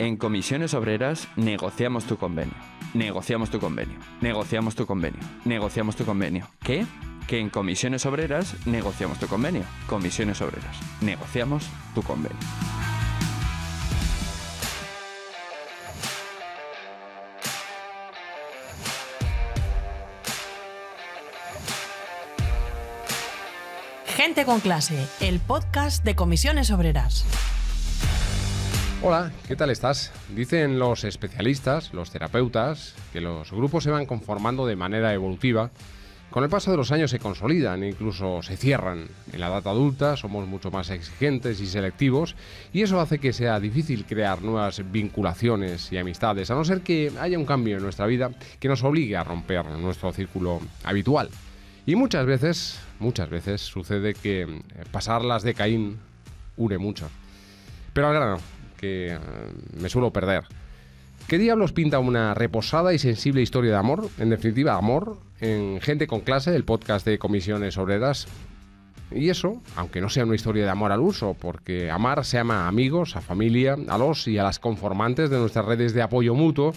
En comisiones obreras negociamos tu convenio, negociamos tu convenio, negociamos tu convenio, negociamos tu convenio. ¿Qué? Que en comisiones obreras negociamos tu convenio. Comisiones obreras, negociamos tu convenio. Gente con clase, el podcast de comisiones obreras. Hola, ¿qué tal estás? Dicen los especialistas, los terapeutas, que los grupos se van conformando de manera evolutiva. Con el paso de los años se consolidan e incluso se cierran. En la edad adulta somos mucho más exigentes y selectivos y eso hace que sea difícil crear nuevas vinculaciones y amistades, a no ser que haya un cambio en nuestra vida que nos obligue a romper nuestro círculo habitual. Y muchas veces, muchas veces sucede que eh, pasarlas de Caín une mucho. Pero al grano, eh, me suelo perder. ¿Qué diablos pinta una reposada y sensible historia de amor? En definitiva, amor en Gente con Clase, el podcast de comisiones obreras. Y eso, aunque no sea una historia de amor al uso, porque amar se ama a amigos, a familia, a los y a las conformantes de nuestras redes de apoyo mutuo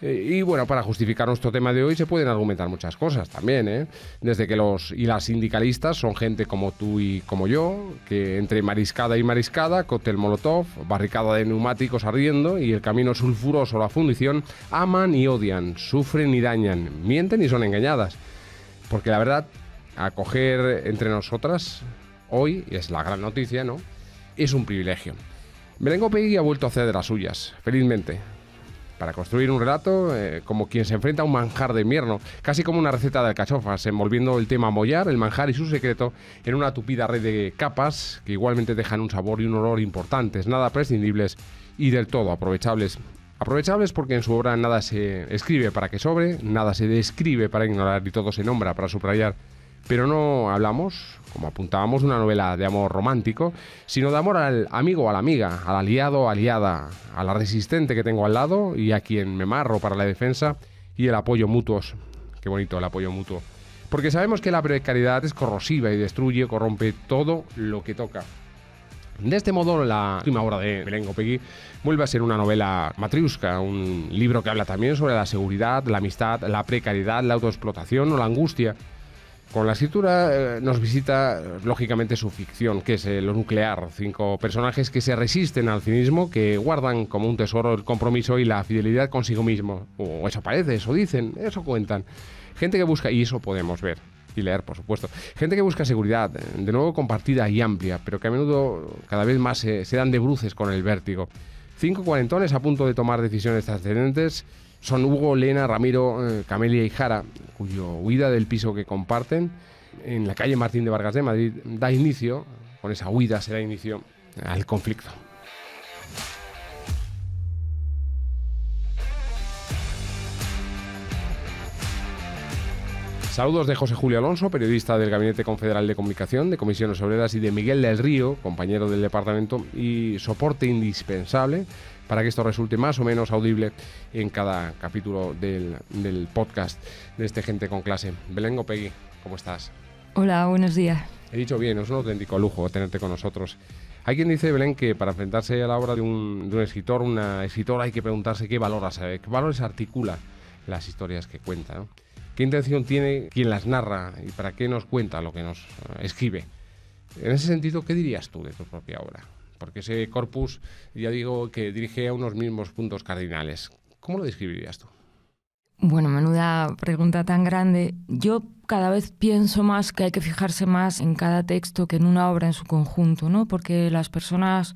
eh, y bueno, para justificar nuestro tema de hoy se pueden argumentar muchas cosas también, ¿eh? Desde que los y las sindicalistas son gente como tú y como yo, que entre mariscada y mariscada, cóctel molotov, barricada de neumáticos ardiendo... y el camino sulfuroso a la fundición, aman y odian, sufren y dañan, mienten y son engañadas. Porque la verdad, acoger entre nosotras hoy, es la gran noticia, ¿no? Es un privilegio. Merengo Pegui ha vuelto a hacer de las suyas, felizmente para construir un relato eh, como quien se enfrenta a un manjar de mierno, casi como una receta de alcachofas, envolviendo el tema mollar, el manjar y su secreto en una tupida red de capas que igualmente dejan un sabor y un olor importantes, nada prescindibles y del todo aprovechables. Aprovechables porque en su obra nada se escribe para que sobre, nada se describe para ignorar y todo se nombra para subrayar pero no hablamos, como apuntábamos, de una novela de amor romántico, sino de amor al amigo, a la amiga, al aliado, aliada, a la resistente que tengo al lado y a quien me marro para la defensa y el apoyo mutuos. Qué bonito el apoyo mutuo. Porque sabemos que la precariedad es corrosiva y destruye, corrompe todo lo que toca. De este modo, la última obra de Belengo Peggy vuelve a ser una novela matriusca, un libro que habla también sobre la seguridad, la amistad, la precariedad, la autoexplotación o la angustia. Con la escritura eh, nos visita, lógicamente, su ficción, que es lo nuclear. Cinco personajes que se resisten al cinismo, que guardan como un tesoro el compromiso y la fidelidad consigo mismo. O eso parece, eso dicen, eso cuentan. Gente que busca, y eso podemos ver y leer, por supuesto. Gente que busca seguridad, de nuevo compartida y amplia, pero que a menudo cada vez más se, se dan de bruces con el vértigo. Cinco cuarentones a punto de tomar decisiones trascendentes son Hugo, Lena, Ramiro, eh, Camelia y Jara, cuyo huida del piso que comparten en la calle Martín de Vargas de Madrid da inicio, con esa huida se da inicio al conflicto. Saludos de José Julio Alonso, periodista del Gabinete Confederal de Comunicación, de Comisiones Obreras y de Miguel del Río, compañero del departamento y soporte indispensable para que esto resulte más o menos audible en cada capítulo del, podcast de este Gente con Clase. Belén Gopegui, ¿cómo estás? Hola, buenos días. He dicho bien, es un auténtico lujo tenerte con nosotros. Hay quien dice, Belén, que para enfrentarse a la obra de un, escritor, una escritora, hay que preguntarse qué valora, sabe, eh, qué valores articula las historias que cuenta. ¿Qué intención tiene quien las narra y para qué nos cuenta lo que nos eh, escribe? En ese sentido, ¿qué dirías tú de tu propia obra? porque ese corpus, ya digo, que dirige a unos mismos puntos cardinales. ¿Cómo lo describirías tú? Bueno, menuda pregunta tan grande. Yo cada vez pienso más que hay que fijarse más en cada texto que en una obra en su conjunto, ¿no? Porque las personas,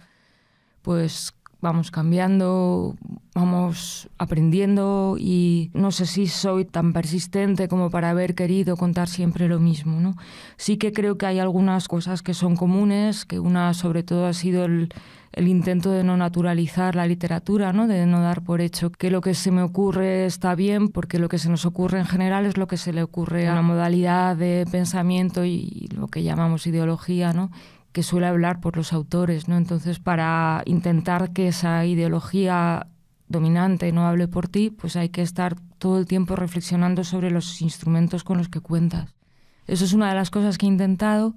pues vamos cambiando, vamos aprendiendo y no sé si soy tan persistente como para haber querido contar siempre lo mismo. ¿no? Sí que creo que hay algunas cosas que son comunes, que una sobre todo ha sido el, intento de no naturalizar la literatura, ¿no? de no dar por hecho que lo que se me ocurre está bien, porque lo que se nos ocurre en general es lo que se le ocurre a la modalidad de pensamiento y lo que llamamos ideología, ¿no? que suele hablar por los autores, ¿no? Entonces, para intentar que esa ideología dominante no hable por ti, pues hay que estar todo el tiempo reflexionando sobre los instrumentos con los que cuentas. Eso es una de las cosas que he intentado.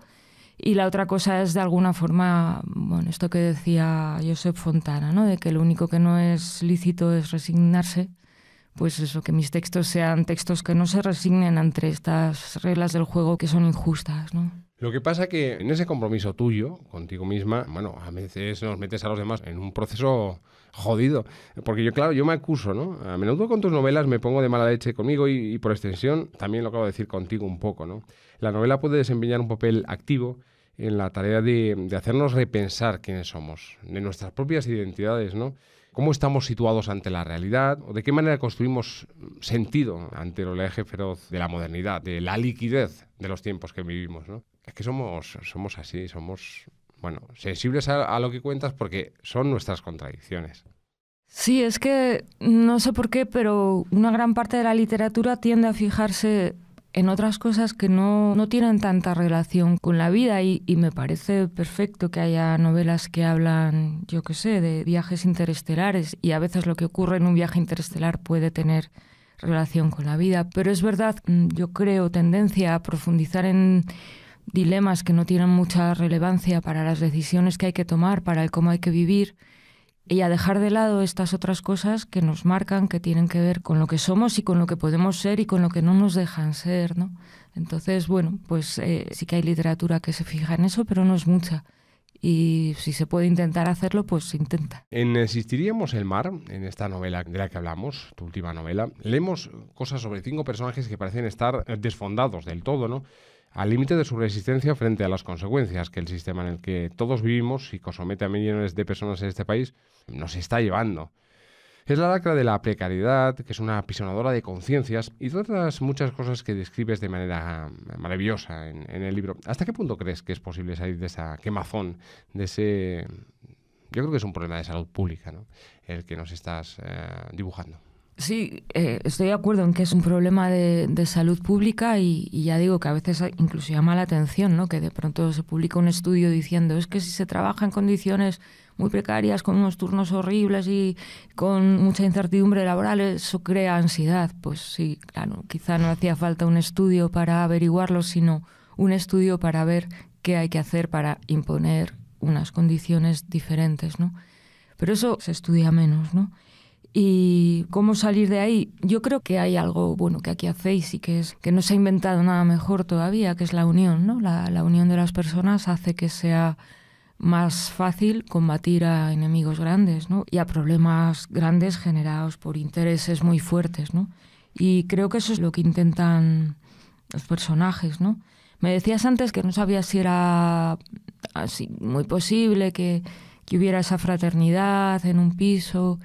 Y la otra cosa es, de alguna forma, bueno, esto que decía Josep Fontana, ¿no? De que lo único que no es lícito es resignarse. Pues eso, que mis textos sean textos que no se resignen ante estas reglas del juego que son injustas, ¿no? Lo que pasa que en ese compromiso tuyo contigo misma, bueno, a veces nos metes a los demás en un proceso jodido. Porque yo, claro, yo me acuso, ¿no? A menudo con tus novelas me pongo de mala leche conmigo y, por extensión también lo acabo de decir contigo un poco, ¿no? La novela puede desempeñar un papel activo en la tarea de, hacernos repensar quiénes somos, de nuestras propias identidades, ¿no? cómo estamos situados ante la realidad o de qué manera construimos sentido ante el oleaje feroz de la modernidad, de la liquidez de los tiempos que vivimos. ¿no? Es que somos, somos así, somos, bueno, sensibles a, lo que cuentas porque son nuestras contradicciones. Sí, es que no sé por qué, pero una gran parte de la literatura tiende a fijarse en otras cosas que no, tienen tanta relación con la vida y, me parece perfecto que haya novelas que hablan, yo qué sé, de viajes interestelares y a veces lo que ocurre en un viaje interestelar puede tener relación con la vida, pero es verdad, mm, yo creo, tendencia a profundizar en dilemas que no tienen mucha relevancia para las decisiones que hay que tomar, para el cómo hay que vivir, y a dejar de lado estas otras cosas que nos marcan, que tienen que ver con lo que somos y con lo que podemos ser y con lo que no nos dejan ser, ¿no? Entonces, bueno, pues eh, sí que hay literatura que se fija en eso, pero no es mucha. Y si se puede intentar hacerlo, pues se intenta. En Existiríamos el mar, en esta novela de la que hablamos, tu última novela, leemos cosas sobre cinco personajes que parecen estar desfondados del todo, ¿no? al límite de su resistencia frente a las consecuencias que el sistema en el que todos vivimos y que somete a millones de personas en este país nos está llevando. Es la lacra de la precariedad, que es una apisonadora de conciencias y todas muchas cosas que describes de manera eh, maravillosa en, el libro. ¿Hasta qué punto crees que es posible salir de esa quemazón, de ese... Yo creo que es un problema de salud pública, El que nos estás eh, dibujando. Sí, eh, estoy de acuerdo en que es un problema de, salud pública y, y, ya digo que a veces incluso llama la atención, ¿no? Que de pronto se publica un estudio diciendo es que si se trabaja en condiciones muy precarias, con unos turnos horribles y con mucha incertidumbre laboral, eso crea ansiedad. Pues sí, claro, quizá no hacía falta un estudio para averiguarlo, sino un estudio para ver qué hay que hacer para imponer unas condiciones diferentes, ¿no? Pero eso se estudia menos, ¿no? y cómo salir de ahí. Yo creo que hay algo bueno que aquí hacéis y que es que no se ha inventado nada mejor todavía, que es la unión, ¿no? La, unión de las personas hace que sea más fácil combatir a enemigos grandes, ¿no? Y a problemas grandes generados por intereses muy fuertes, ¿no? Y creo que eso es lo que intentan los personajes, ¿no? Me decías antes que no sabías si era así muy posible que, que hubiera esa fraternidad en un piso.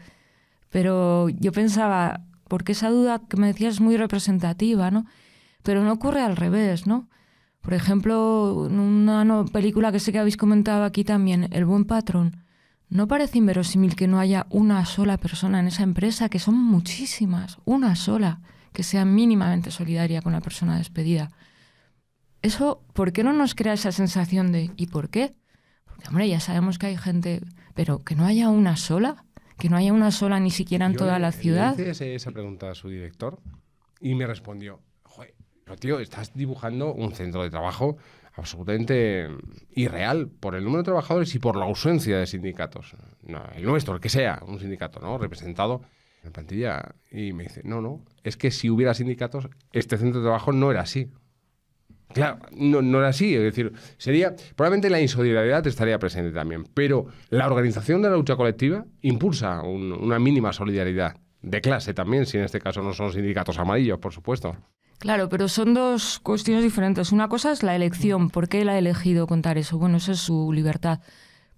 Pero yo pensaba, porque esa duda que me decías es muy representativa, ¿no? Pero no ocurre al revés, ¿no? Por ejemplo, en una película que sé que habéis comentado aquí también, El buen patrón. No parece inverosímil que no haya una sola persona en esa empresa, que son muchísimas, una sola, que sea mínimamente solidaria con la persona despedida. Eso, ¿por qué no nos crea esa sensación de ¿y por qué? Porque, hombre, ya sabemos que hay gente, pero que no haya una sola que no haya una sola ni siquiera en toda la ciudad. Le hice esa pregunta a su director y me respondió, Joder, tío, estás dibujando un centro de trabajo absolutamente irreal por el número de trabajadores y por la ausencia de sindicatos. el nuestro, el que sea, un sindicato, ¿no? Representado en plantilla. Y me dice, no, no, es que si hubiera sindicatos, este centro de trabajo no era así. Claro, no, no, era así. Es decir, sería. Probablemente la insolidaridad estaría presente también, pero la organización de la lucha colectiva impulsa una mínima solidaridad de clase también, si en este caso no son sindicatos amarillos, por supuesto. Claro, pero son dos cuestiones diferentes. Una cosa es la elección, ¿por qué él ha elegido contar eso? Bueno, eso es su libertad.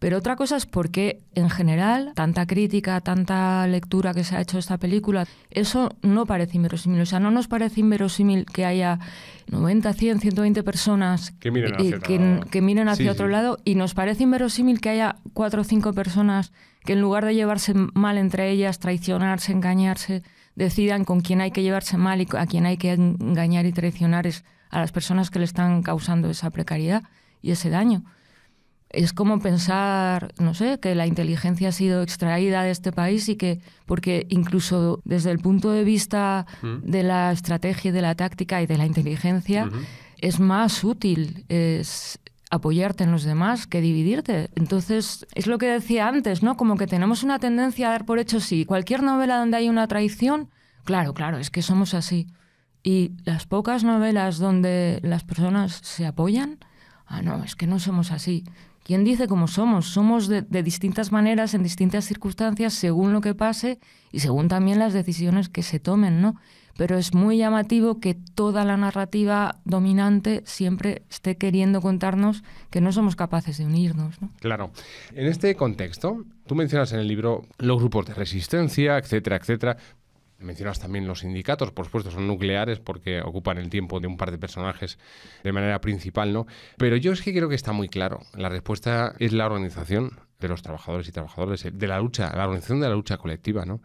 Pero otra cosa es por qué, en general, tanta crítica, tanta lectura que se ha hecho de esta película, eso no parece inverosímil. O sea, no nos parece inverosímil que haya 90, 100, 120 personas que miren hacia, otro lado y nos parece inverosímil que haya cuatro o cinco personas que en lugar de llevarse mal entre ellas, traicionarse, engañarse, decidan con quién hay que llevarse mal y a quién hay que engañar y traicionar a las personas que le están causando esa precariedad y ese daño es como pensar, no sé, que la inteligencia ha sido extraída de este país y que, porque incluso desde el punto de vista mm. de la estrategia, y de la táctica y de la inteligencia, es más útil es apoyarte en los demás que dividirte. Entonces, es lo que decía antes, ¿no? Como que tenemos una tendencia a dar por hecho, sí, cualquier novela donde hay una traición, claro, claro, es que somos así. Y las pocas novelas donde las personas se apoyan, ah, no, es que no somos así, ¿Quién dice cómo somos? Somos de, distintas maneras, en distintas circunstancias, según lo que pase y según también las decisiones que se tomen, ¿no? Pero es muy llamativo que toda la narrativa dominante siempre esté queriendo contarnos que no somos capaces de unirnos. Claro. En este contexto, tú mencionas en el libro los grupos de resistencia, etcétera, etcétera, Mencionas también los sindicatos, por supuesto, son nucleares porque ocupan el tiempo de un par de personajes de manera principal, ¿no? Pero yo es que creo que está muy claro. La respuesta es la organización de los trabajadores y trabajadores, eh, de la lucha, la organización de la lucha colectiva, ¿no?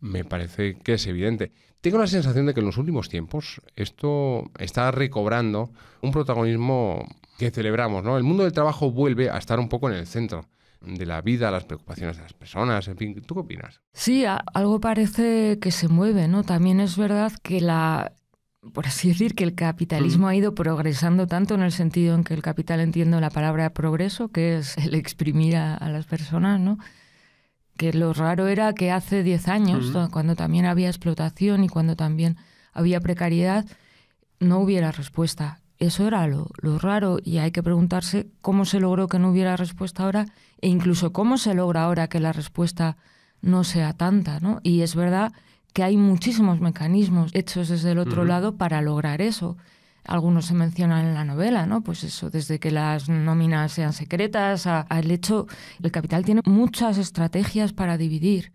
Me parece que es evidente. Tengo la sensación de que en los últimos tiempos esto está recobrando un protagonismo que celebramos, ¿no? El mundo del trabajo vuelve a estar un poco en el centro de la vida, las preocupaciones de las personas, en fin, ¿tú qué opinas? Sí, algo parece que se mueve, ¿no? También es verdad que la, por así decir, que el capitalismo mm. ha ido progresando tanto en el sentido en que el capital entiendo la palabra progreso, que es el exprimir a, las personas, ¿no? Que lo raro era que hace 10 años, mm. cuando también había explotación y cuando también había precariedad, no hubiera respuesta. Eso era lo, lo raro y hay que preguntarse cómo se logró que no hubiera respuesta ahora e incluso cómo se logra ahora que la respuesta no sea tanta, ¿no? Y es verdad que hay muchísimos mecanismos hechos desde el otro lado para lograr eso. Algunos se mencionan en la novela, ¿no? Pues eso, desde que las nóminas sean secretas, al hecho, el capital tiene muchas estrategias para dividir.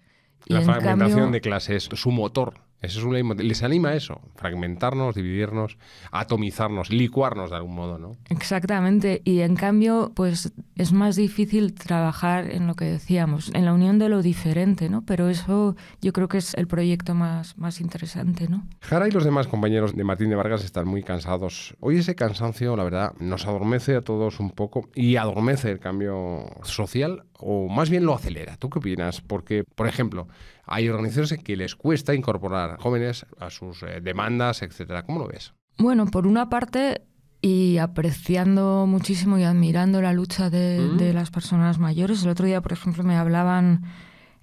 La fragmentación de clases su motor. Eso es Les anima eso, fragmentarnos, dividirnos, atomizarnos, licuarnos de algún modo, ¿no? Exactamente. Y en cambio, pues es más difícil trabajar en lo que decíamos, en la unión de lo diferente, ¿no? Pero eso yo creo que es el proyecto más, más interesante, ¿no? Jara y los demás compañeros de Martín de Vargas están muy cansados. Hoy ese cansancio, la verdad, nos adormece a todos un poco y adormece el cambio social o más bien lo acelera. ¿Tú qué opinas? Porque, por ejemplo, hay organizaciones que les cuesta incorporar jóvenes a sus eh, demandas, etcétera. ¿Cómo lo ves? Bueno, por una parte, y apreciando muchísimo y admirando la lucha mm. de, las personas mayores. El otro día, por ejemplo, me hablaban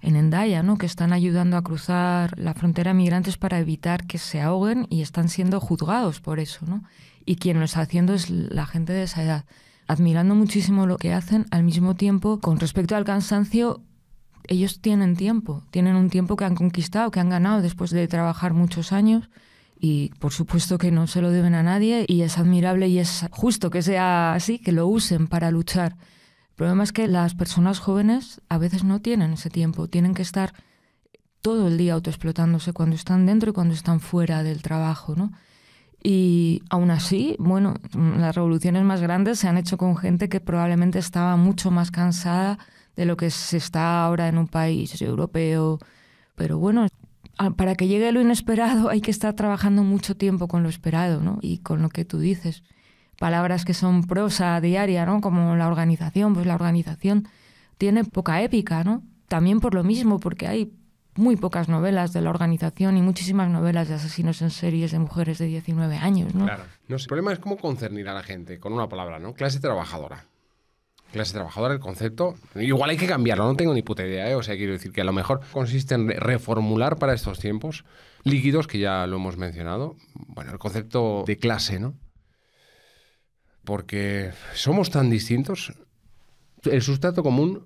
en Endaya, ¿no? que están ayudando a cruzar la frontera a migrantes para evitar que se ahoguen y están siendo juzgados por eso. ¿no? Y quien lo está haciendo es la gente de esa edad admirando muchísimo lo que hacen, al mismo tiempo, con respecto al cansancio, ellos tienen tiempo, tienen un tiempo que han conquistado, que han ganado después de trabajar muchos años y por supuesto que no se lo deben a nadie y es admirable y es justo que sea así, que lo usen para luchar. El problema es que las personas jóvenes a veces no tienen ese tiempo, tienen que estar todo el día autoexplotándose cuando están dentro y cuando están fuera del trabajo, ¿no? Y aún así, bueno, las revoluciones más grandes se han hecho con gente que probablemente estaba mucho más cansada de lo que se está ahora en un país europeo. Pero bueno, para que llegue lo inesperado hay que estar trabajando mucho tiempo con lo esperado ¿no? y con lo que tú dices. Palabras que son prosa diaria, ¿no? como la organización, pues la organización tiene poca épica, ¿no? También por lo mismo, porque hay muy pocas novelas de la organización y muchísimas novelas de asesinos en series de mujeres de 19 años, ¿no? Claro. El problema es cómo concernir a la gente, con una palabra, ¿no? Clase trabajadora. Clase trabajadora, el concepto. Igual hay que cambiarlo, no tengo ni puta idea, ¿eh? O sea, quiero decir que a lo mejor consiste en reformular para estos tiempos líquidos, que ya lo hemos mencionado. Bueno, el concepto de clase, ¿no? Porque somos tan distintos. El sustrato común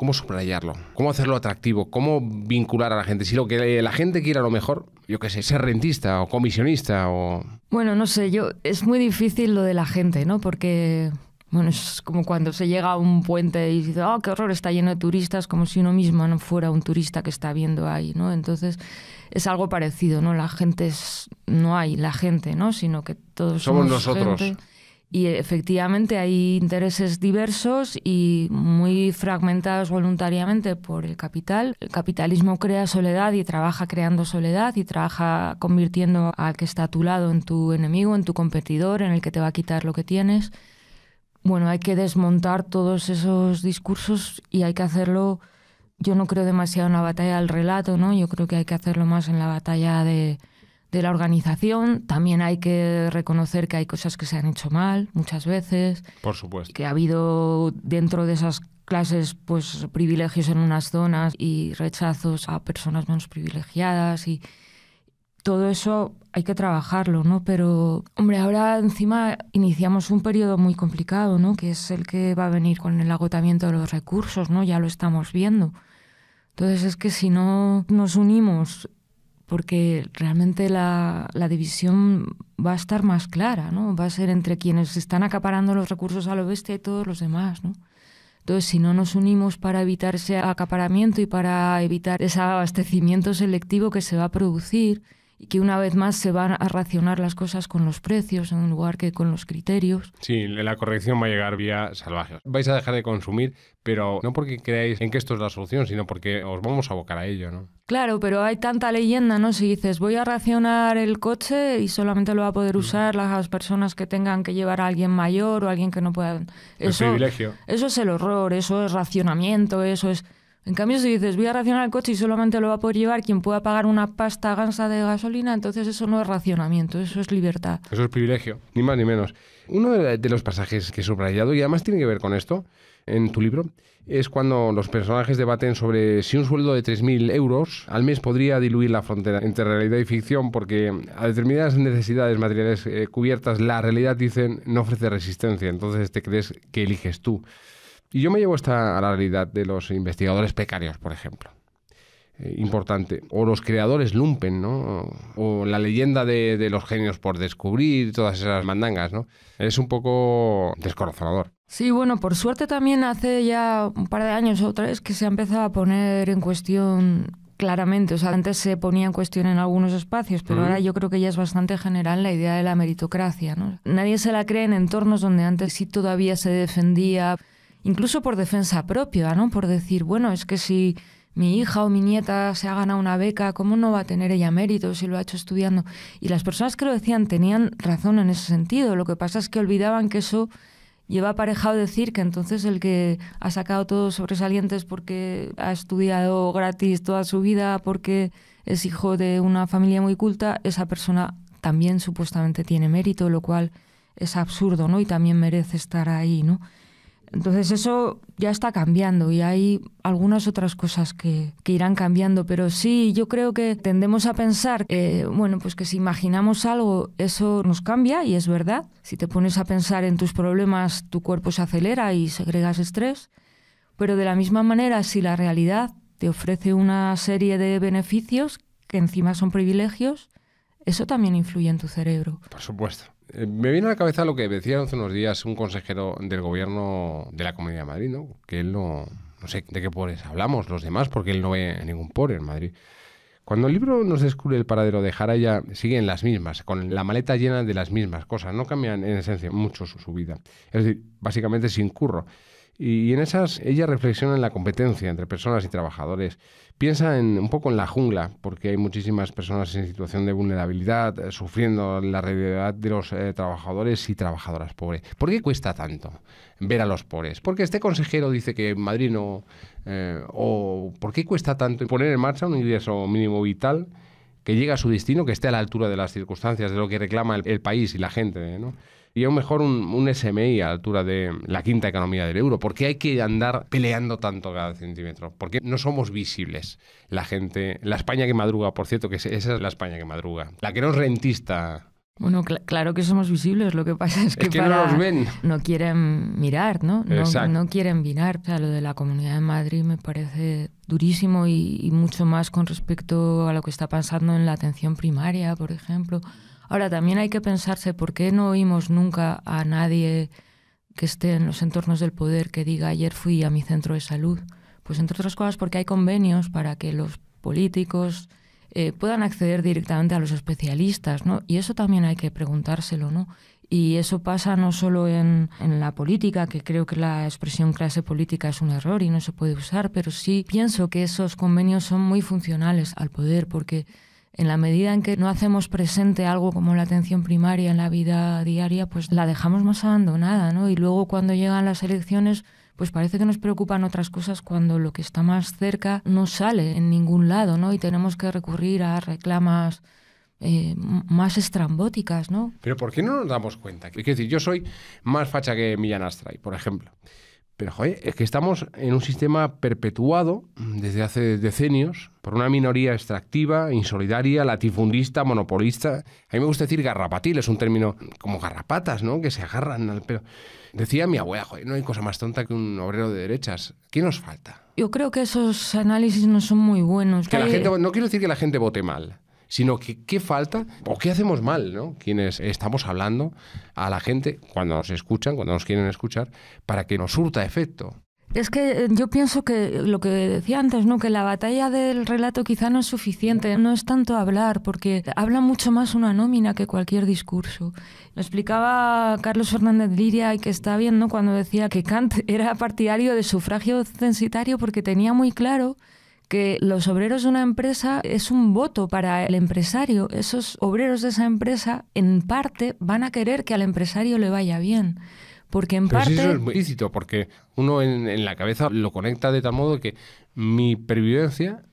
cómo subrayarlo, cómo hacerlo atractivo, cómo vincular a la gente. Si lo que la gente quiere a lo mejor, yo qué sé, ser rentista o comisionista o... Bueno, no sé, yo es muy difícil lo de la gente, ¿no? Porque... Bueno, es como cuando se llega a un puente y dice, oh, qué horror, está lleno de turistas, como si uno mismo no fuera un turista que está viendo ahí, ¿no? Entonces es algo parecido, ¿no? La gente es, no hay la gente, ¿no? Sino que todos somos, somos nosotros. Gente. Y efectivamente hay intereses diversos y muy fragmentados voluntariamente por el capital. El capitalismo crea soledad y trabaja creando soledad y trabaja convirtiendo al que está a tu lado en tu enemigo, en tu competidor, en el que te va a quitar lo que tienes. Bueno, hay que desmontar todos esos discursos y hay que hacerlo, yo no creo demasiado en la batalla del relato, ¿no? Yo creo que hay que hacerlo más en la batalla de, de la organización. También hay que reconocer que hay cosas que se han hecho mal muchas veces. Por supuesto. Que ha habido dentro de esas clases pues privilegios en unas zonas y rechazos a personas menos privilegiadas y todo eso hay que trabajarlo, ¿no? Pero, hombre, ahora encima iniciamos un periodo muy complicado, ¿no? Que es el que va a venir con el agotamiento de los recursos, ¿no? Ya lo estamos viendo. Entonces es que si no nos unimos porque realmente la, división va a estar más clara, ¿no? Va a ser entre quienes están acaparando los recursos al oeste y todos los demás, Entonces, si no nos unimos para evitar ese acaparamiento y para evitar ese abastecimiento selectivo que se va a producir, y que una vez más se van a racionar las cosas con los precios en lugar que con los criterios. Sí, la corrección va a llegar vía salvajes. Vais a dejar de consumir, pero no porque creáis en que esto es la solución, sino porque os vamos a abocar a ello, ¿no? Claro, pero hay tanta leyenda, ¿no? Si dices, voy a racionar el coche y solamente lo va a poder usar las personas que tengan que llevar a alguien mayor o alguien que no pueda... Eso es el horror, eso es racionamiento, eso es en cambio, si dices voy a racionar el coche y solamente lo va a poder llevar quien pueda pagar una pasta gansa de gasolina, entonces eso no es racionamiento, eso es libertad. Eso es privilegio, ni más ni menos. Uno de los pasajes que he subrayado, y además tiene que ver con esto, en tu libro, es cuando los personajes debaten sobre si un sueldo de 3.000 euros al mes podría diluir la frontera entre realidad y ficción, porque a determinadas necesidades materiales eh, cubiertas, la realidad, dicen, no ofrece resistencia, entonces te crees que eliges tú. Y yo me llevo esta a la realidad de los investigadores precarios, por ejemplo. Eh, importante. O los creadores lumpen, ¿no? O la leyenda de, los genios por descubrir, todas esas mandangas, ¿no? Es un poco descorazonador. Sí, bueno, por suerte también hace ya un par de años otra vez que se ha empezado a poner en cuestión claramente. O sea, antes se ponía en cuestión en algunos espacios, pero ahora yo creo que ya es bastante general la idea de la meritocracia. ¿no? Nadie se la cree en entornos donde antes sí todavía se defendía incluso por defensa propia, ¿no? Por decir, bueno, es que si mi hija o mi nieta se ha ganado una beca, ¿cómo no va a tener ella mérito si lo ha hecho estudiando? Y las personas que lo decían tenían razón en ese sentido. Lo que pasa es que olvidaban que eso lleva aparejado decir que entonces el que ha sacado todos sobresalientes porque ha estudiado gratis toda su vida, porque es hijo de una familia muy culta, esa persona también supuestamente tiene mérito, lo cual es absurdo, ¿no? Y también merece estar ahí, ¿no? Entonces eso ya está cambiando y hay algunas otras cosas que, irán cambiando, pero sí, yo creo que tendemos a pensar, bueno, pues que si imaginamos algo, eso nos cambia y es verdad. Si te pones a pensar en tus problemas, tu cuerpo se acelera y segregas estrés, pero de la misma manera, si la realidad te ofrece una serie de beneficios que encima son privilegios, eso también influye en tu cerebro. Por supuesto. Eh, me viene a la cabeza lo que decía hace unos días un consejero del gobierno de la Comunidad de Madrid, ¿no? Que él no, no sé de qué pobres hablamos los demás, porque él no ve ningún pobre en Madrid. Cuando el libro nos descubre el paradero de Jaraya, siguen las mismas, con la maleta llena de las mismas cosas, no cambian en esencia mucho su, su vida. Es decir, básicamente sin curro. Y en esas ella reflexiona en la competencia entre personas y trabajadores. Piensa un poco en la jungla, porque hay muchísimas personas en situación de vulnerabilidad, eh, sufriendo la realidad de los eh, trabajadores y trabajadoras pobres. ¿Por qué cuesta tanto ver a los pobres? Porque este consejero dice que en Madrid no... Eh, ¿O por qué cuesta tanto poner en marcha un ingreso mínimo vital que llegue a su destino, que esté a la altura de las circunstancias, de lo que reclama el, el país y la gente? ¿no? y aún mejor un, SMI a la altura de la quinta economía del euro. ¿Por qué hay que andar peleando tanto cada centímetro? Porque no somos visibles. La gente, la España que madruga, por cierto, que esa es la España que madruga, la que no es rentista. Bueno, claro que somos visibles, lo que pasa es que, no nos ven. No quieren mirar, ¿no? No, quieren mirar. lo de la Comunidad de Madrid me parece durísimo y, y mucho más con respecto a lo que está pasando en la atención primaria, por ejemplo Ahora, también hay que pensarse por qué no oímos nunca a nadie que esté en los entornos del poder que diga ayer fui a mi centro de salud. Pues entre otras cosas porque hay convenios para que los políticos eh, puedan acceder directamente a los especialistas, ¿no? Y eso también hay que preguntárselo, ¿no? Y eso pasa no solo en, en, la política, que creo que la expresión clase política es un error y no se puede usar, pero sí pienso que esos convenios son muy funcionales al poder porque en la medida en que no hacemos presente algo como la atención primaria en la vida diaria, pues la dejamos más abandonada, ¿no? Y luego cuando llegan las elecciones, pues parece que nos preocupan otras cosas cuando lo que está más cerca no sale en ningún lado, ¿no? Y tenemos que recurrir a reclamas eh, más estrambóticas, ¿no? Pero ¿por qué no nos damos cuenta? Es decir, yo soy más facha que Millán Astray, por ejemplo. Pero joder, es que estamos en un sistema perpetuado desde hace decenios por una minoría extractiva, insolidaria, latifundista, monopolista. A mí me gusta decir garrapatil, es un término como garrapatas, ¿no? Que se agarran al pelo. Decía mi abuela, joder, no hay cosa más tonta que un obrero de derechas. ¿Qué nos falta? Yo creo que esos análisis no son muy buenos. Que gente, no quiero decir que la gente vote mal sino que qué falta o qué hacemos mal, ¿no? Quienes estamos hablando a la gente cuando nos escuchan, cuando nos quieren escuchar, para que nos surta efecto. Es que eh, yo pienso que lo que decía antes, ¿no? que la batalla del relato quizá no es suficiente, no es tanto hablar, porque habla mucho más una nómina que cualquier discurso. Lo explicaba Carlos Fernández Liria y que está bien ¿no? cuando decía que Kant era partidario de sufragio censitario porque tenía muy claro que los obreros de una empresa es un voto para el empresario. Esos obreros de esa empresa, en parte, van a querer que al empresario le vaya bien. Porque en parte. eso es muy lícito, porque uno en, la cabeza lo conecta de tal modo que mi pervivencia,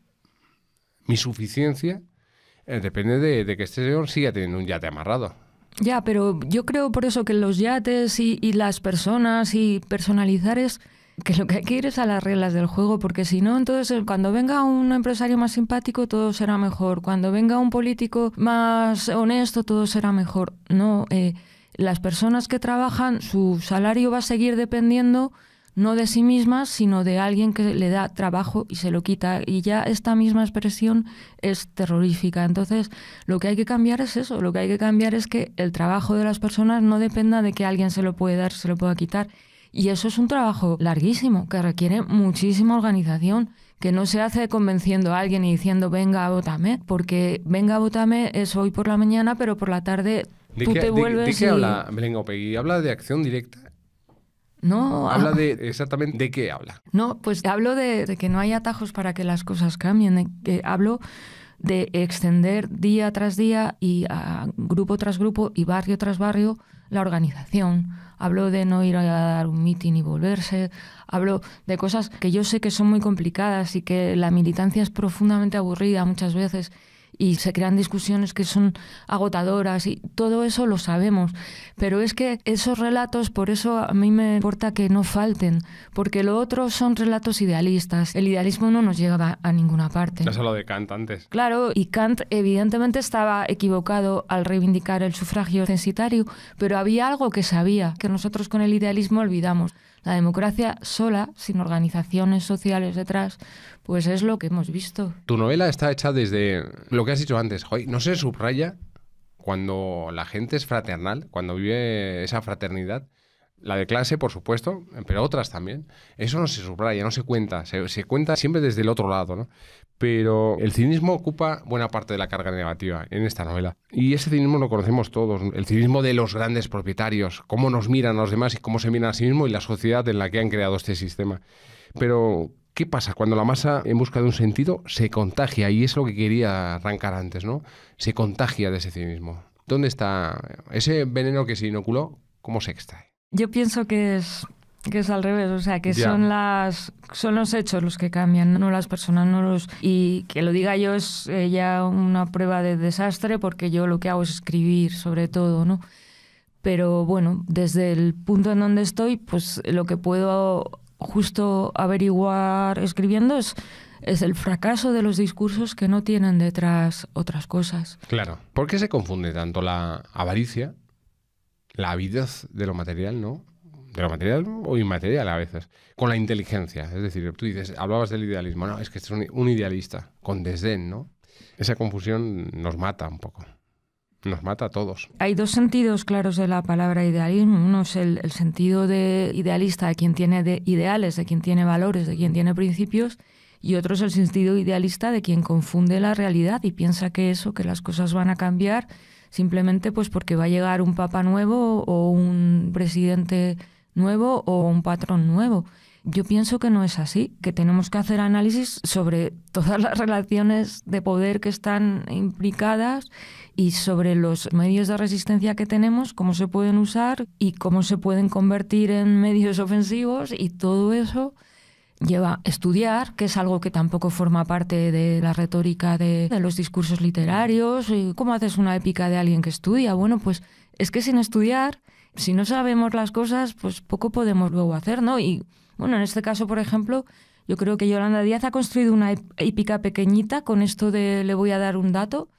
mi suficiencia, eh, depende de, que este señor siga teniendo un yate amarrado. Ya, pero yo creo por eso que los yates y, y las personas y personalizar es que lo que hay que ir es a las reglas del juego, porque si no, entonces eh, cuando venga un empresario más simpático, todo será mejor. Cuando venga un político más honesto, todo será mejor. No, eh, las personas que trabajan, su salario va a seguir dependiendo no de sí mismas, sino de alguien que le da trabajo y se lo quita. Y ya esta misma expresión es terrorífica. Entonces, lo que hay que cambiar es eso. Lo que hay que cambiar es que el trabajo de las personas no dependa de que alguien se lo pueda dar, se lo pueda quitar y eso es un trabajo larguísimo que requiere muchísima organización que no se hace convenciendo a alguien y diciendo venga, votame, porque venga, votame es hoy por la mañana, pero por la tarde tú te vuelves. ¿De, de qué y... habla ¿Habla de acción directa? No. ¿Habla ah. de exactamente de qué habla? No, pues hablo de, de que no hay atajos para que las cosas cambien. De que hablo de extender día tras día y grupo tras grupo y barrio tras barrio la organización. Hablo de no ir a dar un mitin y volverse, hablo de cosas que yo sé que son muy complicadas y que la militancia es profundamente aburrida muchas veces y se crean discusiones que son agotadoras y todo eso lo sabemos. Pero es que esos relatos, por eso a mí me importa que no falten, porque lo otro son relatos idealistas. El idealismo no nos llega a ninguna parte. Ya lo de Kant antes. Claro, y Kant evidentemente estaba equivocado al reivindicar el sufragio censitario, pero había algo que sabía, que nosotros con el idealismo olvidamos. La democracia sola, sin organizaciones sociales detrás, pues es lo que hemos visto. Tu novela está hecha desde lo que has dicho antes, Hoy no se subraya cuando la gente es fraternal, cuando vive esa fraternidad, la de clase, por supuesto, pero otras también. Eso no se subraya, no se cuenta. Se, cuenta siempre desde el otro lado, ¿no? Pero el cinismo ocupa buena parte de la carga negativa en esta novela. Y ese cinismo lo conocemos todos. El cinismo de los grandes propietarios, cómo nos miran a los demás y cómo se miran a sí mismos y la sociedad en la que han creado este sistema. Pero, ¿qué pasa? Cuando la masa, en busca de un sentido, se contagia. Y es lo que quería arrancar antes, ¿no? Se contagia de ese cinismo. ¿Dónde está ese veneno que se inoculó? ¿Cómo se extrae? Yo pienso que es, que es al revés, o sea, que son, las, son los hechos los que cambian, no las personas, no los... Y que lo diga yo es eh, ya una prueba de desastre porque yo lo que hago es escribir sobre todo, ¿no? Pero bueno, desde el punto en donde estoy, pues lo que puedo justo averiguar escribiendo es el fracaso de los discursos que no tienen detrás otras cosas. Claro. ¿Por qué se confunde tanto la avaricia la vida de lo material, ¿no? De lo material o inmaterial a veces, con la inteligencia. Es decir, tú dices, hablabas del idealismo, no, es que este es un, idealista, con desdén, ¿no? Esa confusión nos mata un poco nos mata a todos. Hay dos sentidos claros de la palabra idealismo. Uno es el, sentido de idealista, de quien tiene ideales, de quien tiene valores, de quien tiene principios, y otro es el sentido idealista de quien confunde la realidad y piensa que eso, que las cosas van a cambiar, simplemente pues porque va a llegar un papa nuevo o un presidente nuevo o un patrón nuevo. Yo pienso que no es así, que tenemos que hacer análisis sobre todas las relaciones de poder que están implicadas y sobre los medios de resistencia que tenemos, cómo se pueden usar y cómo se pueden convertir en medios ofensivos y todo eso lleva estudiar, que es algo que tampoco forma parte de la retórica de, los discursos literarios. ¿Y ¿Cómo haces una épica de alguien que estudia? Bueno, pues es que sin estudiar, si no sabemos las cosas, pues poco podemos luego hacer, ¿no? Y bueno, en este caso, por ejemplo, yo creo que Yolanda Díaz ha construido una épica pequeñita con esto de le voy a dar un dato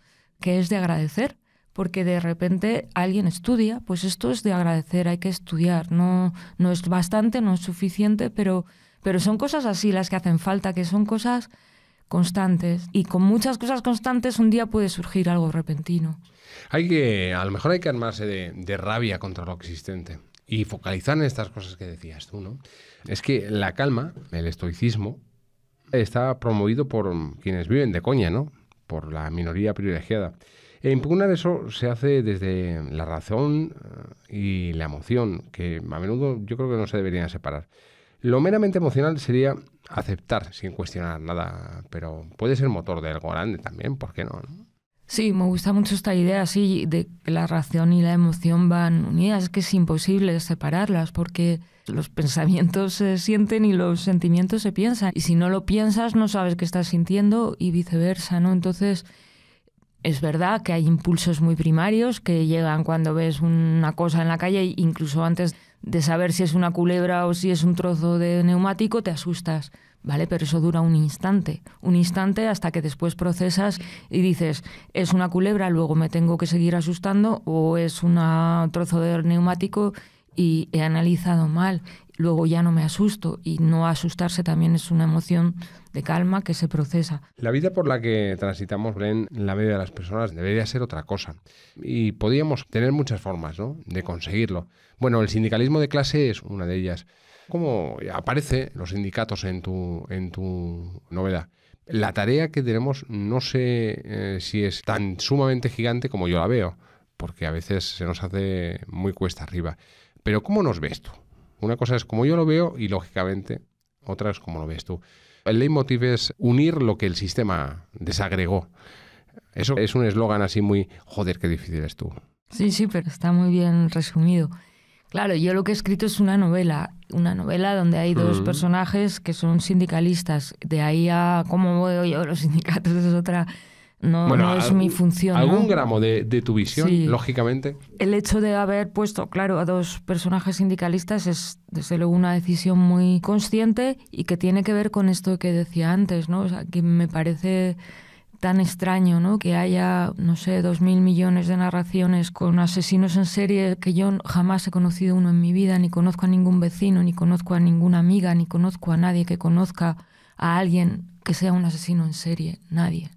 que es de agradecer, porque de repente alguien estudia, pues esto es de agradecer, hay que estudiar, no, no es bastante, no es suficiente, pero pero son cosas así las que hacen falta, que son cosas constantes. Y con muchas cosas constantes un día puede surgir algo repentino. Hay que, a lo mejor hay que armarse de, rabia contra lo existente y focalizar en estas cosas que decías tú, ¿no? Es que la calma, el estoicismo, está promovido por quienes viven de coña, ¿no? Por la minoría privilegiada. E impugnar eso se hace desde la razón eh, y la emoción, que a menudo yo creo que no se deberían separar. Lo meramente emocional sería aceptar sin cuestionar nada, pero puede ser motor de algo grande también, ¿por qué no? Sí, me gusta mucho esta idea así de que la razón y la emoción van unidas, es que es imposible separarlas porque los pensamientos se sienten y los sentimientos se piensan. Y si no lo piensas, no sabes qué estás sintiendo y viceversa, ¿no? Entonces, es verdad que hay impulsos muy primarios que llegan cuando ves una cosa en la calle, incluso antes de saber si es una culebra o si es un trozo de neumático, te asustas, ¿vale? Pero eso dura un instante, un instante hasta que después procesas y dices, es una culebra, luego me tengo que seguir asustando o es un trozo de neumático y he analizado mal, luego ya no me asusto y no asustarse también es una emoción calma que se procesa. La vida por la que transitamos, Bren, la vida de las personas debería ser otra cosa. Y podíamos tener muchas formas ¿no? de conseguirlo. Bueno, el sindicalismo de clase es una de ellas. ¿Cómo aparece los sindicatos en tu, en tu novedad? La tarea que tenemos no sé eh, si es tan sumamente gigante como yo la veo, porque a veces se nos hace muy cuesta arriba. Pero ¿cómo nos ves tú? Una cosa es como yo lo veo y lógicamente otra es como lo ves tú. El leitmotiv es unir lo que el sistema desagregó. Eso es un eslogan así muy, joder, qué difícil es tú. Sí, sí, pero está muy bien resumido. Claro, yo lo que he escrito es una novela, una novela donde hay dos mm. personajes que son sindicalistas. De ahí a cómo veo yo los sindicatos es otra no, es mi función. Algún gramo de, tu visión, lógicamente. El hecho de haber puesto, claro, a dos personajes sindicalistas es, desde luego, una decisión muy consciente y que tiene que ver con esto que decía antes, ¿no? O sea, que me parece tan extraño, ¿no? Que haya, no sé, dos mil millones de narraciones con asesinos en serie que yo jamás he conocido uno en mi vida, ni conozco a ningún vecino, ni conozco a ninguna amiga, ni conozco a nadie que conozca a alguien que sea un asesino en serie, nadie.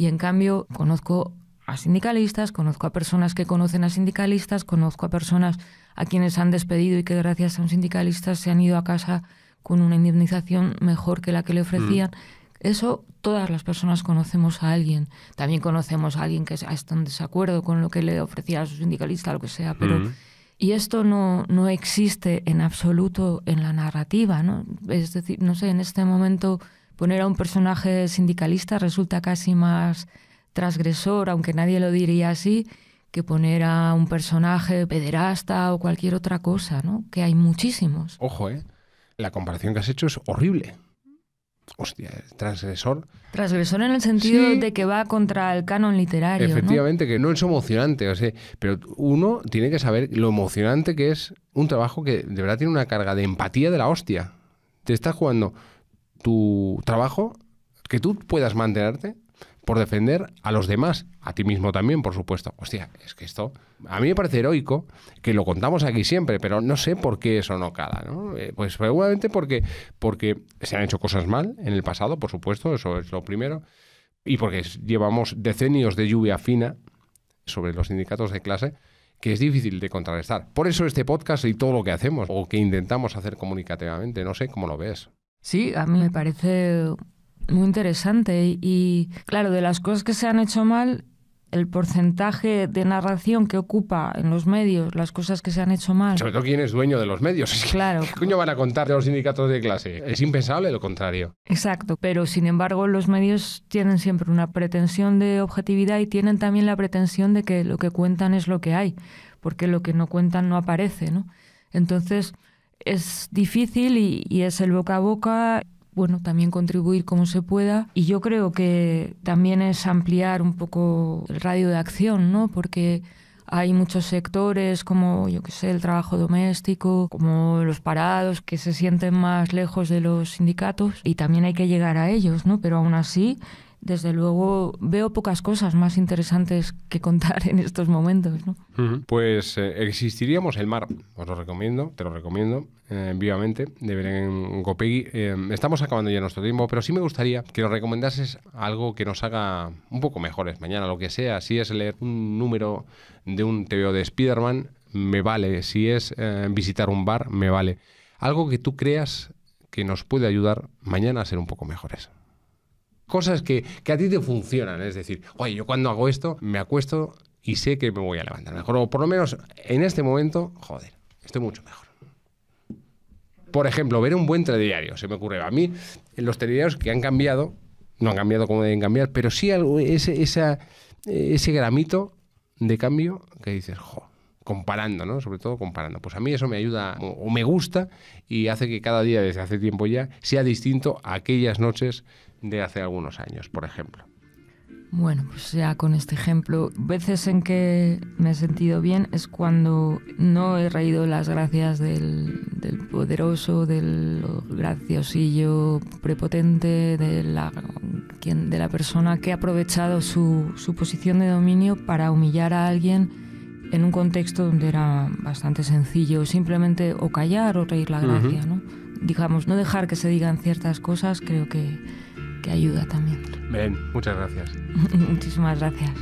Y en cambio, conozco a sindicalistas, conozco a personas que conocen a sindicalistas, conozco a personas a quienes han despedido y que gracias a un sindicalista se han ido a casa con una indemnización mejor que la que le ofrecían. Mm. Eso todas las personas conocemos a alguien. También conocemos a alguien que está en desacuerdo con lo que le ofrecía a su sindicalista, lo que sea, pero... Mm. Y esto no, no existe en absoluto en la narrativa, ¿no? Es decir, no sé, en este momento poner a un personaje sindicalista resulta casi más transgresor, aunque nadie lo diría así, que poner a un personaje pederasta o cualquier otra cosa, ¿no? Que hay muchísimos. Ojo, ¿eh? La comparación que has hecho es horrible. Hostia, transgresor. Transgresor en el sentido de que va contra el canon literario. Efectivamente, que no es emocionante. O sea, pero uno tiene que saber lo emocionante que es un trabajo que de verdad tiene una carga de empatía de la hostia. Te estás jugando tu trabajo, que tú puedas mantenerte por defender a los demás, a ti mismo también, por supuesto. Hostia, es que esto a mí me parece heroico, que lo contamos aquí siempre, pero no sé por qué eso no cala, ¿no? Eh, pues seguramente porque, porque se han hecho cosas mal en el pasado, por supuesto, eso es lo primero, y porque llevamos decenios de lluvia fina sobre los sindicatos de clase que es difícil de contrarrestar. Por eso este podcast y todo lo que hacemos o que intentamos hacer comunicativamente, no sé cómo lo ves. Sí, a mí me parece muy interesante y, claro, de las cosas que se han hecho mal, el porcentaje de narración que ocupa en los medios las cosas que se han hecho mal. Sobre todo quién es dueño de los medios. Claro. ¿Qué coño van a contar de los sindicatos de clase? Es impensable lo contrario. Exacto, pero sin embargo los medios tienen siempre una pretensión de objetividad y tienen también la pretensión de que lo que cuentan es lo que hay, porque lo que no cuentan no aparece, ¿no? Entonces, es difícil y, es el boca a boca bueno, también contribuir como se pueda. Y yo creo que también es ampliar un poco el radio de acción, ¿no? Porque hay muchos sectores como, yo qué sé, el trabajo doméstico, como los parados, que se sienten más lejos de los sindicatos y también hay que llegar a ellos, ¿no? Pero aún así desde luego veo pocas cosas más interesantes que contar en estos momentos. ¿no? Pues eh, existiríamos el mar, os lo recomiendo, te lo recomiendo eh, vivamente, de en Gopegui. Eh, estamos acabando ya nuestro tiempo, pero sí me gustaría que nos recomendases algo que nos haga un poco mejores mañana, lo que sea. Si es leer un número de un TVO de Spider-Man, me vale. Si es visitar un bar, me vale. Algo que tú creas que nos puede ayudar mañana a ser un poco mejores cosas que, a ti te funcionan. Es decir, oye, yo cuando hago esto me acuesto y sé que me voy a levantar mejor. O por lo menos en este momento, joder, estoy mucho mejor. Por ejemplo, ver un buen diario se me ocurre. A mí, los telediarios que han cambiado, no han cambiado como deben cambiar, pero sí algo, ese, esa, ese gramito de cambio que dices, jo, comparando, ¿no? Sobre todo comparando. Pues a mí eso me ayuda o me gusta y hace que cada día desde hace tiempo ya sea distinto a aquellas noches de hace algunos años, por ejemplo. Bueno, pues ya con este ejemplo, veces en que me he sentido bien es cuando no he reído las gracias del, poderoso, del graciosillo prepotente, de la, de la persona que ha aprovechado su, posición de dominio para humillar a alguien en un contexto donde era bastante sencillo, simplemente o callar o reír la gracia, ¿no? Digamos, no dejar que se digan ciertas cosas, creo que que ayuda también. Ven, muchas gracias. Muchísimas gracias.